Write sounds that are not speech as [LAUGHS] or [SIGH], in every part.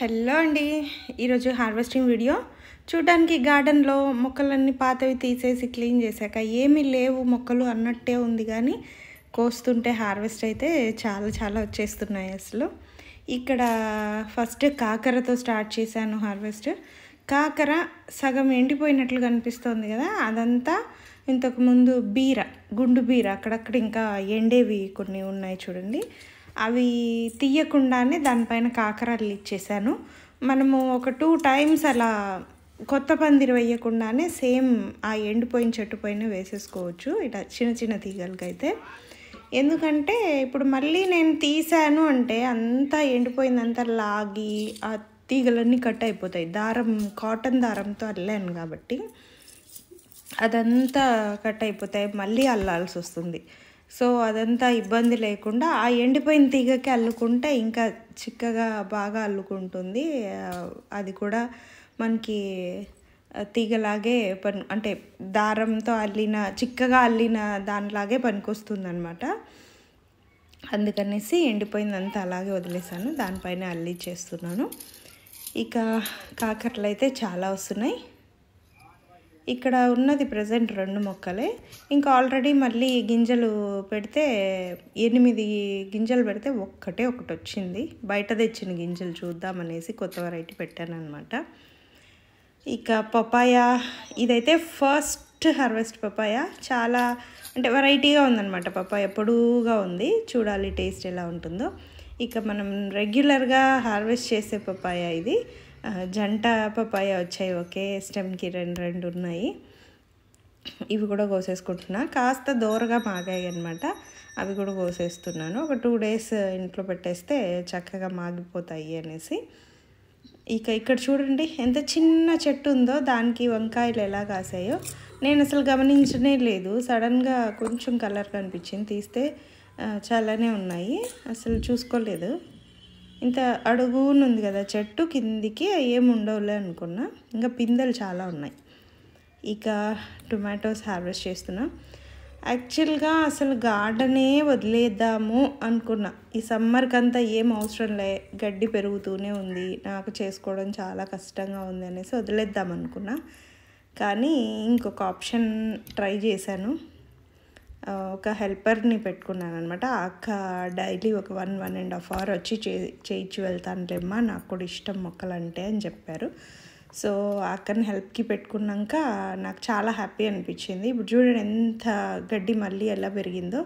hello అండి ఈరోజు harvesting video చూడడానికి గార్డెన్లో మొక్కలన్నీ పాతవి తీసేసి క్లీన్ చేశాక ఏమీ లేవు మొక్కలు అన్నట్టే ఉంది కానీ కోస్తుంటే హార్వెస్ట్ అయితే చాలా చాలా వచ్చేస్తున్నాయి అసలు ఇక్కడ ఫస్ట్ కాకరతో స్టార్ట్ చేశాను హార్వెస్ట్ కాకర సగం ఎండిపోయినట్లు కనిపిస్తుంది కదా అదంతా ఇంతకుముందు బీర గుండు బీర అక్కడక్కడ ఇంకా ఎండేవి కొన్ని ఉన్నాయి చూడండి అవి తీయకుండానే దానిపైన కాకరాలు ఇచ్చేసాను మనము ఒక టూ టైమ్స్ అలా కొత్త పందిరి వేయకుండానే సేమ్ ఆ ఎండిపోయిన చెట్టు పైన వేసేసుకోవచ్చు ఇట్లా చిన్న చిన్న తీగలకైతే ఎందుకంటే ఇప్పుడు మళ్ళీ నేను తీసాను అంటే అంతా ఎండిపోయిందంతా లాగి ఆ తీగలన్నీ కట్ అయిపోతాయి దారం కాటన్ దారంతో అల్లాను కాబట్టి అదంతా కట్ అయిపోతాయి మళ్ళీ అల్లాల్సి వస్తుంది సో అదంతా ఇబ్బంది లేకుండా ఆ ఎండిపోయిన తీగకి అల్లుకుంటే ఇంకా చిక్కగా బాగా అల్లుకుంటుంది అది కూడా మనకి తీగలాగే పని అంటే దారంతో అల్లిన చిక్కగా అల్లిన దానిలాగే పనికొస్తుంది అనమాట అందుకనేసి ఎండిపోయిందంతా అలాగే వదిలేసాను దానిపైన అల్లి చేస్తున్నాను ఇక కాకరలు అయితే చాలా వస్తున్నాయి ఇక్కడ ఉన్నది ప్రజెంట్ రెండు మొక్కలే ఇంకా ఆల్రెడీ మళ్ళీ గింజలు పెడితే ఎనిమిది గింజలు పెడితే ఒక్కటే ఒకటి వచ్చింది బయట తెచ్చిన గింజలు చూద్దామనేసి కొత్త వెరైటీ పెట్టాను అనమాట ఇక పపాయ ఇదైతే ఫస్ట్ హార్వెస్ట్ పపాయ చాలా అంటే వెరైటీగా ఉందన్నమాట పపాయ పొడుగా ఉంది చూడాలి టేస్ట్ ఎలా ఉంటుందో ఇక మనం రెగ్యులర్గా హార్వెస్ట్ చేసే పపాయ ఇది జంట పపాయ వచ్చాయి ఒకే స్టెమ్కి రెండు రెండు ఉన్నాయి ఇవి కూడా కోసేసుకుంటున్నా కాస్త దూరగా మాగాయి అనమాట అవి కూడా కోసేస్తున్నాను ఒక టూ డేస్ ఇంట్లో పెట్టేస్తే చక్కగా మాగిపోతాయి అనేసి ఇక ఇక్కడ చూడండి ఎంత చిన్న చెట్టు ఉందో దానికి వంకాయలు ఎలా కాసాయో నేను అసలు గమనించనే లేదు సడన్గా కొంచెం కలర్ కనిపించింది తీస్తే చాలానే ఉన్నాయి అసలు చూసుకోలేదు ఇంత అడుగునుంది కదా చెట్టు కిందికి ఏముండవులే అనుకున్నా ఇంకా పిందెలు చాలా ఉన్నాయి ఇక టొమాటోస్ హార్వెస్ట్ చేస్తున్నా యాక్చువల్గా అసలు గార్డెనే వదిలేద్దాము అనుకున్నా ఈ సమ్మర్కంతా ఏం అవసరం లే గడ్డి పెరుగుతూనే ఉంది నాకు చేసుకోవడం చాలా కష్టంగా ఉంది అనేసి వదిలేద్దాం అనుకున్నా కానీ ఇంకొక ఆప్షన్ ట్రై చేశాను ఒక హెల్పర్ని పెట్టుకున్నాను అనమాట అక్క డైలీ ఒక one one and half hour వచ్చి చేయించి వెళ్తాను వెళ్తానులేమ్మా నాకు కూడా ఇష్టం మొక్కలంటే అని చెప్పారు సో అక్కని హెల్ప్కి పెట్టుకున్నాక నాకు చాలా హ్యాపీ అనిపించింది ఇప్పుడు చూడండి ఎంత గడ్డి మళ్ళీ ఎలా పెరిగిందో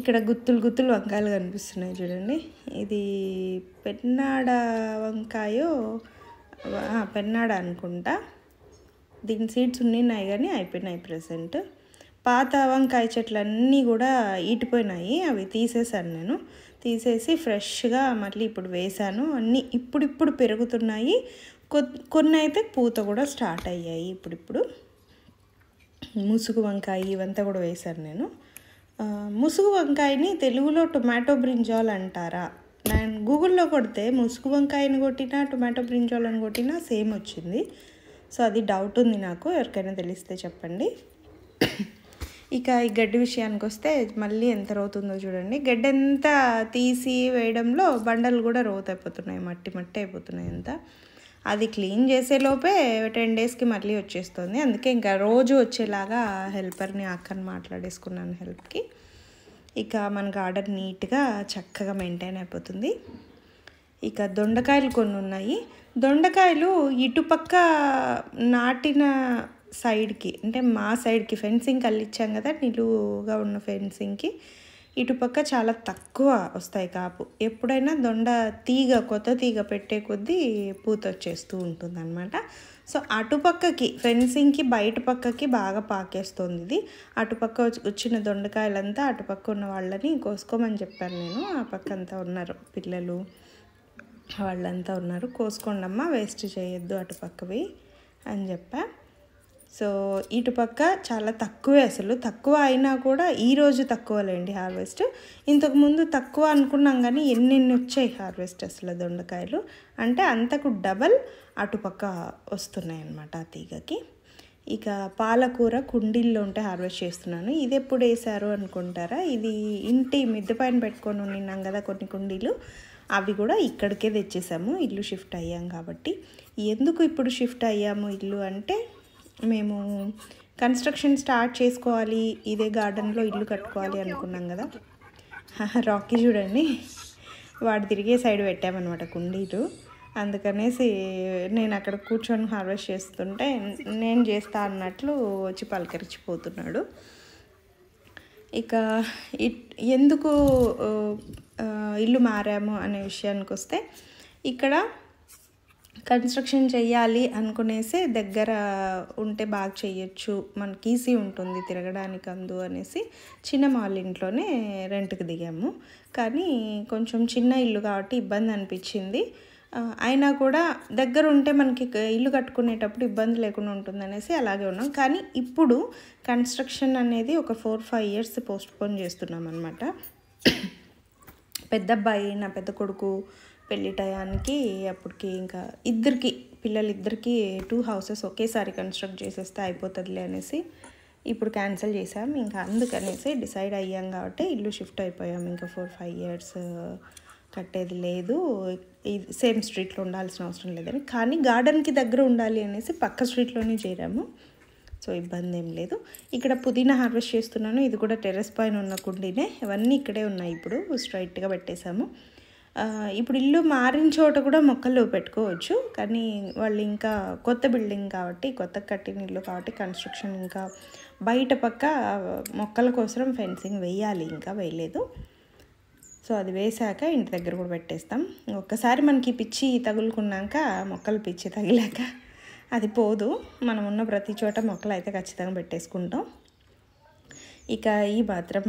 ఇక్కడ గుత్తులు గుత్తులు వంకాయలు కనిపిస్తున్నాయి చూడండి ఇది పెన్నాడ వంకాయో పెన్నాడ అనుకుంటా దీని సీడ్స్ ఉన్నాయి కానీ అయిపోయినాయి ప్రజెంట్ పాత వంకాయ చెట్లన్నీ కూడా ఈటిపోయినాయి అవి తీసేసాను నేను తీసేసి ఫ్రెష్గా మళ్ళీ ఇప్పుడు వేశాను అన్నీ ఇప్పుడిప్పుడు పెరుగుతున్నాయి కొన్ని అయితే పూత కూడా స్టార్ట్ అయ్యాయి ఇప్పుడిప్పుడు ముసుగు వంకాయ ఇవంతా కూడా వేశాను నేను ముసుగు వంకాయని తెలుగులో టొమాటో బ్రింజాల్ అంటారా నేను గూగుల్లో కొడితే ముసుగు వంకాయని కొట్టినా టొమాటో బ్రింజాల్ అని కొట్టినా సేమ్ వచ్చింది సో అది డౌట్ ఉంది నాకు ఎవరికైనా తెలిస్తే చెప్పండి ఇక ఈ గడ్డి విషయానికి వస్తే మళ్ళీ ఎంత రోతుందో చూడండి గడ్డి ఎంత తీసి వేయడంలో బండలు కూడా రోత అయిపోతున్నాయి మట్టి మట్టి అయిపోతున్నాయి అంత అది క్లీన్ చేసేలోపే టెన్ డేస్కి మళ్ళీ వచ్చేస్తుంది అందుకే ఇంకా రోజు వచ్చేలాగా హెల్పర్ని అక్కని మాట్లాడేసుకున్నాను హెల్ప్కి ఇక మన గార్డెన్ నీట్గా చక్కగా మెయింటైన్ అయిపోతుంది ఇక దొండకాయలు కొన్ని ఉన్నాయి దొండకాయలు ఇటుపక్క నాటిన సైడ్కి అంటే మా సైడ్కి ఫెన్సింగ్ కల్లిచ్చాం కదా నిలువుగా ఉన్న ఫెన్సింగ్కి ఇటుపక్క చాలా తక్కువ వస్తాయి కాపు ఎప్పుడైనా దొండ తీగ కొత్త తీగ పెట్టే కొద్దీ పూత వచ్చేస్తూ ఉంటుంది అనమాట సో అటుపక్కకి ఫెన్సింగ్కి బయట పక్కకి బాగా పాకేస్తుంది ఇది అటుపక్క వచ్చిన దొండకాయలంతా అటుపక్క ఉన్న వాళ్ళని కోసుకోమని చెప్పాను నేను ఆ పక్కంతా ఉన్నారు పిల్లలు వాళ్ళంతా ఉన్నారు కోసుకోండమ్మా వేస్ట్ చేయొద్దు అటుపక్కవి అని చెప్పాను సో ఇటుపక్క చాలా తక్కువే అసలు తక్కువ అయినా కూడా ఈరోజు తక్కువలేండి హార్వెస్ట్ ఇంతకుముందు తక్కువ అనుకున్నాం కానీ ఎన్నెన్ని వచ్చాయి హార్వెస్ట్ అసలు దొండకాయలు అంటే అంతకు డబల్ అటుపక్క వస్తున్నాయి అన్నమాట ఆ తీగకి ఇక పాలకూర కుండీల్లో ఉంటే హార్వెస్ట్ చేస్తున్నాను ఇది ఎప్పుడు వేసారు అనుకుంటారా ఇది ఇంటి మిద్దె పైన పెట్టుకొని ఉన్నాం కదా కొన్ని కుండీలు అవి కూడా ఇక్కడికే తెచ్చేసాము ఇల్లు షిఫ్ట్ అయ్యాం కాబట్టి ఎందుకు ఇప్పుడు షిఫ్ట్ అయ్యాము ఇల్లు అంటే మేము కన్స్ట్రక్షన్ స్టార్ట్ చేసుకోవాలి ఇదే గార్డెన్లో ఇల్లు కట్టుకోవాలి అనుకున్నాం కదా [LAUGHS] రాకీ చూడండి వాడు తిరిగే సైడ్ పెట్టామన్నమాట కుండీలు అందుకనేసి నేను అక్కడ కూర్చొని హార్వెస్ట్ చేస్తుంటే నేను చేస్తా అన్నట్లు వచ్చి పలకరించిపోతున్నాడు ఇక ఎందుకు ఇల్లు మారాము అనే విషయానికి వస్తే ఇక్కడ కన్స్ట్రక్షన్ చేయాలి అనుకునేసి దగ్గర ఉంటే బాగా చేయొచ్చు మనకి ఈజీ ఉంటుంది తిరగడానికి అందు అనేసి చిన్న మాల్ ఇంట్లోనే రెంట్కి దిగాము కానీ కొంచెం చిన్న ఇల్లు కాబట్టి ఇబ్బంది అనిపించింది అయినా కూడా దగ్గర ఉంటే మనకి ఇల్లు కట్టుకునేటప్పుడు ఇబ్బంది లేకుండా ఉంటుందనేసి అలాగే ఉన్నాం కానీ ఇప్పుడు కన్స్ట్రక్షన్ అనేది ఒక ఫోర్ ఫైవ్ ఇయర్స్ పోస్ట్పోన్ చేస్తున్నాం అనమాట పెద్ద అబ్బాయి నా పెద్ద కొడుకు పెళ్ళి టయానికి అప్పటికి ఇంకా ఇద్దరికి పిల్లలిద్దరికి టూ హౌసెస్ ఒకేసారి కన్స్ట్రక్ట్ చేసేస్తే అయిపోతుందిలే అనేసి ఇప్పుడు క్యాన్సిల్ చేసాం ఇంకా అందుకనేసి డిసైడ్ అయ్యాం కాబట్టి ఇల్లు షిఫ్ట్ అయిపోయాం ఇంకా ఫోర్ ఫైవ్ ఇయర్స్ కట్టేది లేదు సేమ్ స్ట్రీట్లో ఉండాల్సిన అవసరం లేదని కానీ గార్డెన్కి దగ్గర ఉండాలి అనేసి పక్క స్ట్రీట్లోనే చేరాము సో ఇబ్బంది ఏం లేదు ఇక్కడ పుదీనా హార్వెస్ట్ చేస్తున్నాను ఇది కూడా టెరెస్ పైన ఉన్న కుండీనే ఇవన్నీ ఇక్కడే ఉన్నాయి ఇప్పుడు స్ట్రైట్గా పెట్టేశాము ఇప్పుడు ఇల్లు మారిన చోట కూడా మొక్కలు పెట్టుకోవచ్చు కానీ వాళ్ళు ఇంకా కొత్త బిల్డింగ్ కాబట్టి కొత్త కట్టిన ఇల్లు కాబట్టి కన్స్ట్రక్షన్ ఇంకా బయట పక్క మొక్కల కోసం ఫెన్సింగ్ వేయాలి ఇంకా వేయలేదు సో అది వేశాక ఇంటి దగ్గర కూడా పెట్టేస్తాం ఒక్కసారి మనకి పిచ్చి తగులుకున్నాక మొక్కలు పిచ్చి తగిలాక అది పోదు మనం ఉన్న ప్రతి చోట మొక్కలు అయితే ఖచ్చితంగా పెట్టేసుకుంటాం ఇక ఈ మాత్రం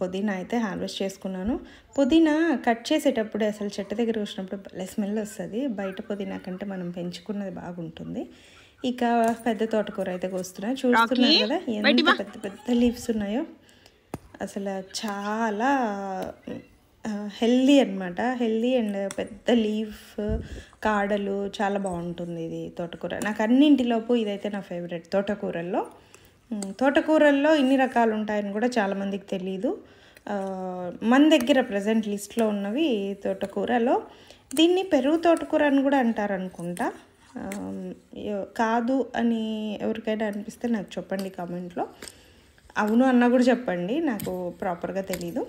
పుదీనా అయితే హార్వెస్ట్ చేసుకున్నాను పుదీనా కట్ చేసేటప్పుడు అసలు చెట్టు దగ్గర వచ్చినప్పుడు భలే స్మెల్ వస్తుంది బయట పుదీనా కంటే మనం పెంచుకున్నది బాగుంటుంది ఇక పెద్ద తోటకూర అయితే కోస్తున్నా చూస్తున్నాను కదా ఎంత పెద్ద పెద్ద లీవ్స్ ఉన్నాయో అసలు చాలా హెల్దీ అనమాట హెల్దీ అండ్ పెద్ద లీఫ్ కాడలు చాలా బాగుంటుంది ఇది తోటకూర నాకు అన్నింటిలోపు ఇదైతే నా ఫేవరెట్ తోటకూరల్లో తోటకూరల్లో ఇన్ని రకాలు ఉంటాయని కూడా చాలామందికి తెలియదు మన దగ్గర ప్రజెంట్ లిస్ట్లో ఉన్నవి తోటకూరలో దీన్ని పెరుగు తోటకూర అని కూడా అంటారు అనుకుంటా కాదు అని ఎవరికైనా అనిపిస్తే నాకు చెప్పండి కామెంట్లో అవును అన్న కూడా చెప్పండి నాకు ప్రాపర్గా తెలీదు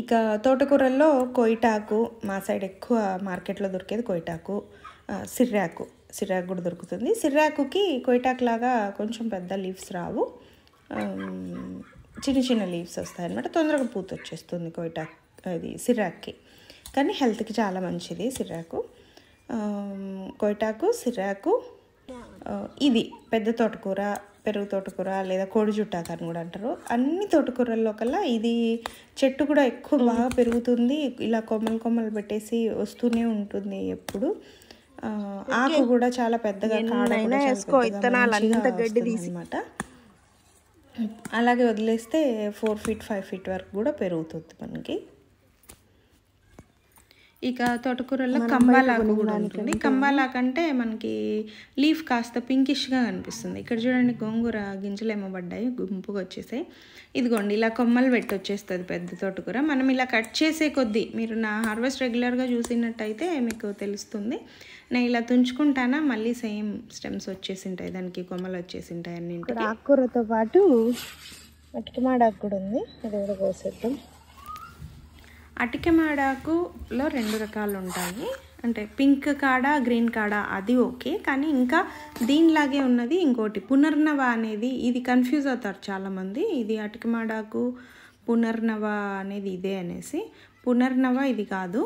ఇక తోటకూరల్లో కొయిటాకు మా సైడ్ ఎక్కువ మార్కెట్లో దొరికేది కొయిటాకు సిర్రాకు సిరాకు కూడా దొరుకుతుంది సిరాకుకి కొయిటాక్ లాగా కొంచెం పెద్ద లీవ్స్ రావు చిన్న చిన్న లీవ్స్ వస్తాయి అనమాట తొందరగా పూత వచ్చేస్తుంది కొయిటాక్ అది సిర్రాక్కి కానీ హెల్త్కి చాలా మంచిది సిరాకు కొయిటాకు సిరాకు ఇది పెద్ద తోటకూర పెరుగు తోటకూర లేదా కోడి జుట్టాకు అని కూడా అంటారు అన్ని తోటకూరల్లో కల్లా ఇది చెట్టు కూడా ఎక్కువ బాగా పెరుగుతుంది ఇలా కొమ్మలు కొమ్మలు పెట్టేసి వస్తూనే ఉంటుంది ఎప్పుడు ఆకు కూడా చాలా పెద్దగా కాడైనా వేసుకో అంత గడ్డి తీసి అనమాట అలాగే వదిలేస్తే ఫోర్ ఫీట్ ఫైవ్ ఫీట్ వరకు కూడా పెరుగుతుంది మనకి ఇక తోటకూరలో కంబాలా కూడా ఉంటుంది కంబాలాకు అంటే మనకి లీఫ్ కాస్త పింకిష్గా కనిపిస్తుంది ఇక్కడ చూడండి గోంగూర గింజలు ఏమో పడ్డాయి గుంపుగా వచ్చేసాయి ఇదిగోండి ఇలా కొమ్మలు పెట్టి వచ్చేస్తుంది పెద్ద తోటకూర మనం ఇలా కట్ చేసే కొద్దీ మీరు నా హార్వెస్ట్ రెగ్యులర్గా చూసినట్టయితే మీకు తెలుస్తుంది నేను ఇలా తుంచుకుంటానా మళ్ళీ సేమ్ స్టెమ్స్ వచ్చేసి ఉంటాయి దానికి కొమ్మలు వచ్చేసి ఉంటాయి అన్నింటి ఆకుకూరతో పాటు మట్టిమాడాకు కూడా ఉంది అది కూడా కోసేద్దాం అటిక మాడాకులో రెండు రకాలు ఉంటాయి అంటే పింక్ కాడ గ్రీన్ కాడ అది ఓకే కానీ ఇంకా దీనిలాగే ఉన్నది ఇంకోటి పునర్నవ అనేది ఇది కన్ఫ్యూజ్ అవుతారు చాలామంది ఇది అటిక మాడాకు పునర్నవ అనేది ఇదే అనేసి పునర్నవ ఇది కాదు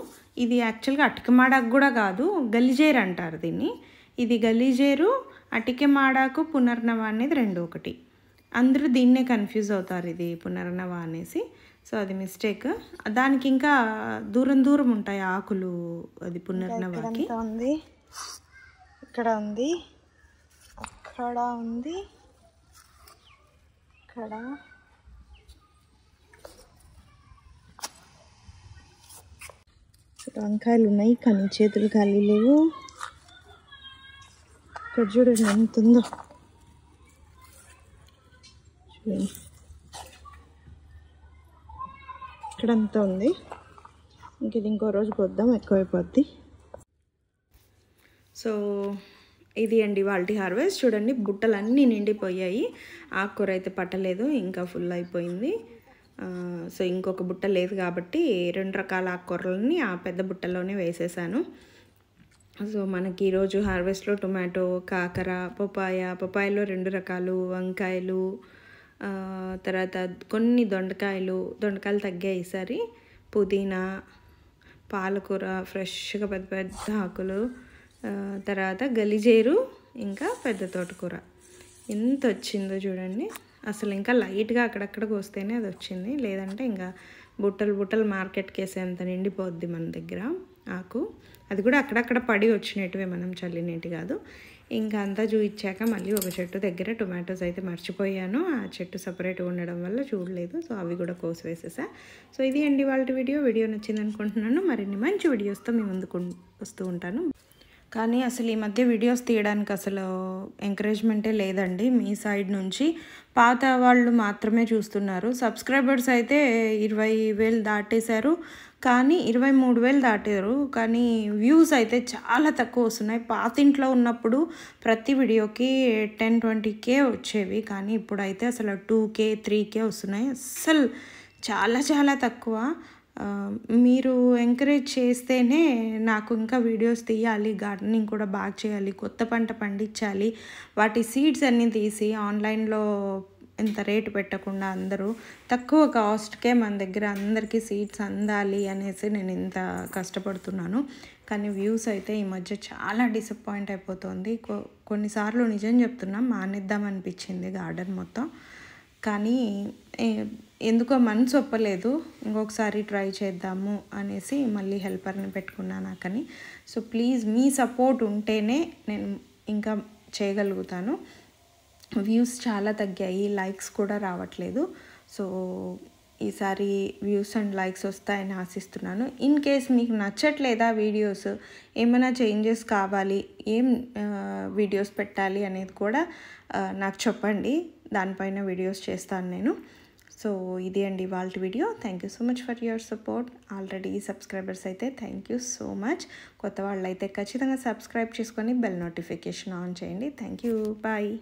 ఇది యాక్చువల్గా అటికమాడాకు కూడా కాదు గలిజేరు అంటారు దీన్ని ఇది గలిజేరు అటికెమాడాకు పునర్నవ అనేది రెండు ఒకటి అందరూ దీన్నే కన్ఫ్యూజ్ అవుతారు ఇది పునర్నవ అనేసి సో అది మిస్టేక్ దానికి ఇంకా దూరం దూరం ఉంటాయి ఆకులు అది పునర్నవాకి ఉంది ఇక్కడ ఉంది అక్కడ ఉంది ఇక్కడ వంకాయలు ఉన్నాయి కానీ చేతులు ఖాళీ లేవు ఇక్కడ చూడండి ఎంత ఉందో చూడండి ఇక్కడంతా ఉంది ఇంక ఇది ఇంకో రోజు కొద్దాం ఎక్కువైపోద్ది సో ఇది అండి వాల్టీ హార్వెస్ట్ చూడండి బుట్టలన్నీ నిండిపోయాయి ఆకుకూర అయితే పట్టలేదు ఇంకా ఫుల్ అయిపోయింది సో ఇంకొక బుట్ట లేదు కాబట్టి రెండు రకాల ఆకుకూరలని ఆ పెద్ద బుట్టలోనే వేసేసాను సో మనకి ఈరోజు హార్వెస్ట్లో టొమాటో కాకర పొపాయ పొపాయలో రెండు రకాలు వంకాయలు తర్వాత కొన్ని దొండకాయలు దొండకాయలు తగ్గాయి ఈసారి పుదీనా పాలకూర ఫ్రెష్గా పెద్ద పెద్ద ఆకులు తర్వాత గలిజేరు ఇంకా పెద్ద తోటకూర ఎంత వచ్చిందో చూడండి అసలు ఇంకా లైట్గా అక్కడక్కడికి వస్తేనే అది వచ్చింది లేదంటే ఇంకా బుట్టలు బుట్టలు మార్కెట్కి వేసేంత నిండిపోద్ది మన దగ్గర ఆకు అది కూడా అక్కడక్కడ పడి వచ్చినట్టువే మనం చల్లినట్టు కాదు ఇంకా అంతా చూయించాక మళ్ళీ ఒక చెట్టు దగ్గర టొమాటోస్ అయితే మర్చిపోయాను ఆ చెట్టు సపరేట్గా ఉండడం వల్ల చూడలేదు సో అవి కూడా కోసి వేసేసా సో ఇది అండి వాళ్ళ వీడియో వీడియో నచ్చింది అనుకుంటున్నాను మరిన్ని మంచి వీడియోస్తో మేము ముందుకు వస్తూ ఉంటాను కానీ అసలు ఈ మధ్య వీడియోస్ తీయడానికి అసలు ఎంకరేజ్మెంటే లేదండి మీ సైడ్ నుంచి పాత వాళ్ళు మాత్రమే చూస్తున్నారు సబ్స్క్రైబర్స్ అయితే ఇరవై వేలు దాటేశారు కానీ ఇరవై మూడు వేలు దాటారు కానీ వ్యూస్ అయితే చాలా తక్కువ వస్తున్నాయి పాత ఇంట్లో ఉన్నప్పుడు ప్రతి వీడియోకి టెన్ ట్వంటీ కే వచ్చేవి కానీ ఇప్పుడైతే అసలు టూ కే త్రీ కే వస్తున్నాయి అస్సలు చాలా చాలా తక్కువ మీరు ఎంకరేజ్ చేస్తేనే నాకు ఇంకా వీడియోస్ తీయాలి గార్డెనింగ్ కూడా బాగా చేయాలి కొత్త పంట పండించాలి వాటి సీడ్స్ అన్నీ తీసి ఆన్లైన్లో ఇంత రేటు పెట్టకుండా అందరూ తక్కువ కాస్ట్కే మన దగ్గర అందరికీ సీట్స్ అందాలి అనేసి నేను ఇంత కష్టపడుతున్నాను కానీ వ్యూస్ అయితే ఈ మధ్య చాలా డిసప్పాయింట్ అయిపోతుంది కొన్నిసార్లు నిజం చెప్తున్నా మానేద్దాం అనిపించింది గార్డెన్ మొత్తం కానీ ఎందుకో మనసు ఒప్పలేదు ఇంకొకసారి ట్రై చేద్దాము అనేసి మళ్ళీ హెల్పర్ని పెట్టుకున్నాను అక్కని సో ప్లీజ్ మీ సపోర్ట్ ఉంటేనే నేను ఇంకా చేయగలుగుతాను వ్యూస్ చాలా తగ్గాయి లైక్స్ కూడా రావట్లేదు సో ఈసారి వ్యూస్ అండ్ లైక్స్ వస్తాయని ఆశిస్తున్నాను ఇన్ కేస్ మీకు నచ్చట్లేదా వీడియోస్ ఏమైనా చేంజెస్ కావాలి ఏం వీడియోస్ పెట్టాలి అనేది కూడా నాకు చెప్పండి దానిపైన వీడియోస్ చేస్తాను నేను సో ఇది అండి వాళ్ళ video thank you so much for your support already subscribers అయితే థ్యాంక్ యూ సో మచ్ కొత్త వాళ్ళు అయితే ఖచ్చితంగా సబ్స్క్రైబ్ చేసుకొని బెల్ నోటిఫికేషన్ ఆన్ చేయండి థ్యాంక్ యూ బాయ్